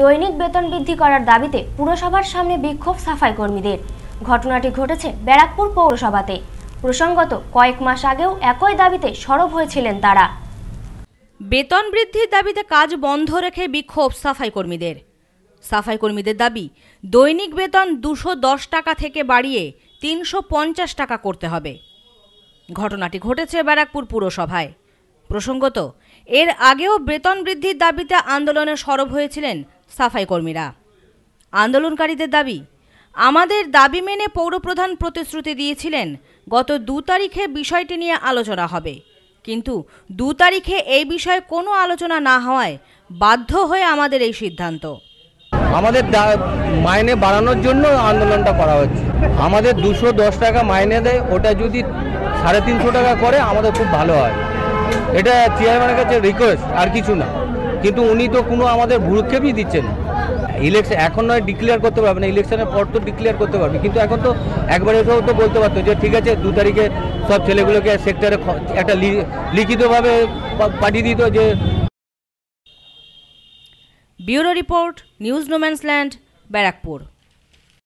দৈনিক বেতন বৃদ্ধি করার দাবিতে পুরসভার সামনে বিক্ষোভ সাফাই কর্মীদের ঘটনাটি ঘটেছে ব্যারাকপুর পৌরসভাতে প্রসঙ্গত কয়েক মাস আগেও একই দাবিতে সরব হয়েছিলেন তারা বেতন বৃদ্ধির দাবিতে কাজ বন্ধ রেখে বিক্ষোভ সাফাই কর্মীদের সাফাই কর্মীদের দাবি দৈনিক বেতন দুশো টাকা থেকে বাড়িয়ে তিনশো টাকা করতে হবে ঘটনাটি ঘটেছে ব্যারাকপুর পুরসভায় প্রসঙ্গত এর আগেও বেতন বৃদ্ধির দাবিতে আন্দোলনে সরব হয়েছিলেন সাফাই কর্মীরা আন্দোলনকারীদের দাবি আমাদের দাবি মেনে পৌরপ্রধান প্রতিশ্রুতি দিয়েছিলেন গত দু তারিখে বিষয়টি নিয়ে আলোচনা হবে কিন্তু দু তারিখে এই বিষয়ে কোনো আলোচনা না হওয়ায় বাধ্য হয়ে আমাদের এই সিদ্ধান্ত আমাদের মাইনে বাড়ানোর জন্য আন্দোলনটা করা হচ্ছে আমাদের দুশো দশ টাকা মাইনে দেয় ওটা যদি সাড়ে তিনশো টাকা করে আমাদের খুব ভালো হয় এটা চেয়ারম্যানের কাছে রিকোয়েস্ট আর কিছু না কিন্তু উনি তো কোনো আমাদের ভূক্ষেপই দিচ্ছেন ইলেকশন এখন নয় ডিক্লেয়ার করতে পারবে না ইলেকশনের পর তো ডিক্লেয়ার করতে পারবে কিন্তু এখন তো একবার এসেও তো বলতে পারতো যে ঠিক আছে দু তারিখে সব ছেলেগুলোকে সেক্টরে একটা লিখিতভাবে পাঠিয়ে দিত যে bureau report news no man's land Barrackpore